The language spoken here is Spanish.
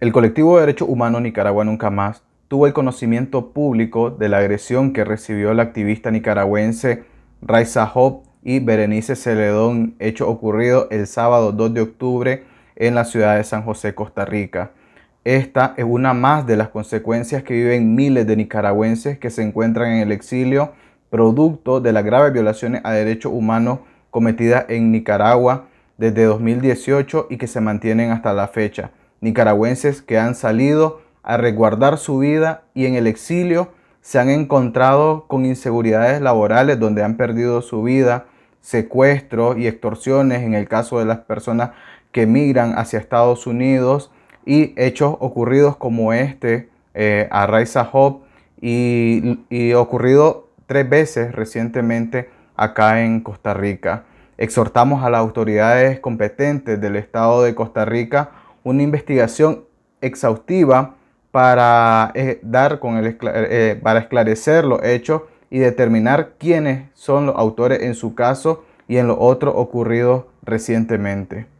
El colectivo de derechos humanos Nicaragua Nunca Más tuvo el conocimiento público de la agresión que recibió la activista nicaragüense Raisa Hop y Berenice Celedón, hecho ocurrido el sábado 2 de octubre en la ciudad de San José, Costa Rica. Esta es una más de las consecuencias que viven miles de nicaragüenses que se encuentran en el exilio, producto de las graves violaciones a derechos humanos cometidas en Nicaragua desde 2018 y que se mantienen hasta la fecha nicaragüenses que han salido a resguardar su vida y en el exilio se han encontrado con inseguridades laborales donde han perdido su vida, secuestros y extorsiones en el caso de las personas que migran hacia Estados Unidos y hechos ocurridos como este eh, a Raisa Hope y, y ocurrido tres veces recientemente acá en Costa Rica. Exhortamos a las autoridades competentes del Estado de Costa Rica una investigación exhaustiva para, eh, dar con el, eh, eh, para esclarecer los hechos y determinar quiénes son los autores en su caso y en los otros ocurridos recientemente.